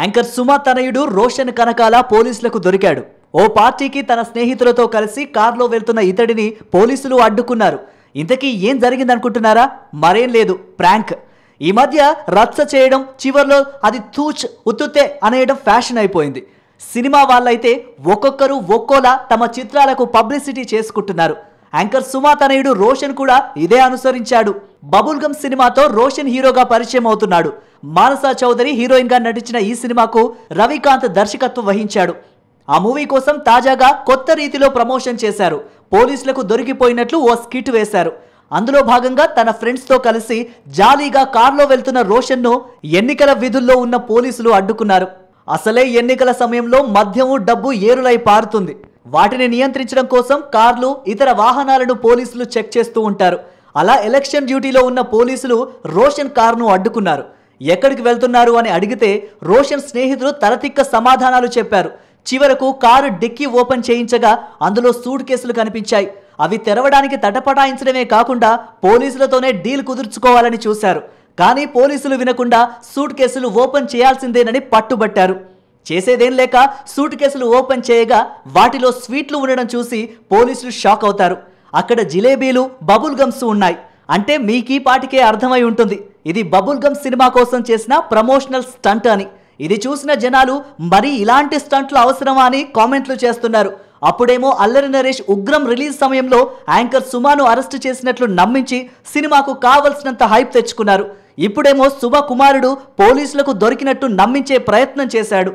anchor Suma తనయుడు రోషన్ కనకాల పోలీసులకు దొరికాడు ఓ పార్టీకి తన స్నేహితులతో కలిసి కార్లో వెళ్తున్న ఇతడిని పోలీసులు అడ్డుకున్నారు ఇంతకీ ఏం జరిగిందనుకుంటున్నారా మరేం లేదు ప్రాంక్ ఈ మధ్య రచ్చ చేయడం చివర్లో అది తూచ్ ఉత్తుతే అనేయడం ఫ్యాషన్ అయిపోయింది సినిమా వాళ్ళైతే ఒక్కొక్కరు ఒక్కోలా తమ చిత్రాలకు పబ్లిసిటీ చేసుకుంటున్నారు యాంకర్ సుమా తనయుడు రోషన్ కూడా ఇదే అనుసరించాడు బబుల్ గమ్ సినిమాతో రోషన్ హీరోగా పరిచయం అవుతున్నాడు మానసా చౌదరి హీరోయిన్ గా నటించిన ఈ సినిమాకు రవికాంత్ దర్శకత్వం వహించాడు ఆ మూవీ కోసం తాజాగా కొత్త రీతిలో ప్రమోషన్ చేశారు పోలీసులకు దొరికిపోయినట్లు ఓ స్కిట్ వేశారు అందులో భాగంగా తన ఫ్రెండ్స్తో కలిసి జాలీగా కార్లో వెళ్తున్న రోషన్ను ఎన్నికల విధుల్లో ఉన్న పోలీసులు అడ్డుకున్నారు అసలే ఎన్నికల సమయంలో మద్యము డబ్బు ఏరులై పారుతుంది వాటిని నియంత్రించడం కోసం కార్లు ఇతర వాహనాలను పోలీసులు చెక్ చేస్తూ ఉంటారు అలా ఎలక్షన్ డ్యూటీలో ఉన్న పోలీసులు రోషన్ కారును అడ్డుకున్నారు ఎక్కడికి వెళ్తున్నారు అని అడిగితే రోషన్ స్నేహితులు తలతిక్క సమాధానాలు చెప్పారు చివరకు కారు డిక్కీ ఓపెన్ చేయించగా అందులో సూట్ కేసులు కనిపించాయి అవి తెరవడానికి తటపటాయించడమే కాకుండా పోలీసులతోనే డీల్ కుదుర్చుకోవాలని చూశారు కానీ పోలీసులు వినకుండా సూట్ కేసులు ఓపెన్ చేయాల్సిందేనని పట్టుబట్టారు చేసేదేం లేక సూట్ కేసులు ఓపెన్ చేయగా వాటిలో స్వీట్లు ఉండడం చూసి పోలీసులు షాక్ అవుతారు అక్కడ జిలేబీలు బబుల్ గమ్స్ ఉన్నాయి అంటే మీకీ పాటికే అర్థమై ఉంటుంది ఇది బబుల్ గమ్ సినిమా కోసం చేసిన ప్రమోషనల్ స్టంట్ అని ఇది చూసిన జనాలు మరి ఇలాంటి స్టంట్లు అవసరమా అని కామెంట్లు చేస్తున్నారు అప్పుడేమో అల్లరి నరేష్ ఉగ్రం రిలీజ్ సమయంలో యాంకర్ సుమాను అరెస్ట్ చేసినట్లు నమ్మించి సినిమాకు కావలసినంత హైప్ తెచ్చుకున్నారు ఇప్పుడేమో శుభ కుమారుడు పోలీసులకు దొరికినట్టు నమ్మించే ప్రయత్నం చేశాడు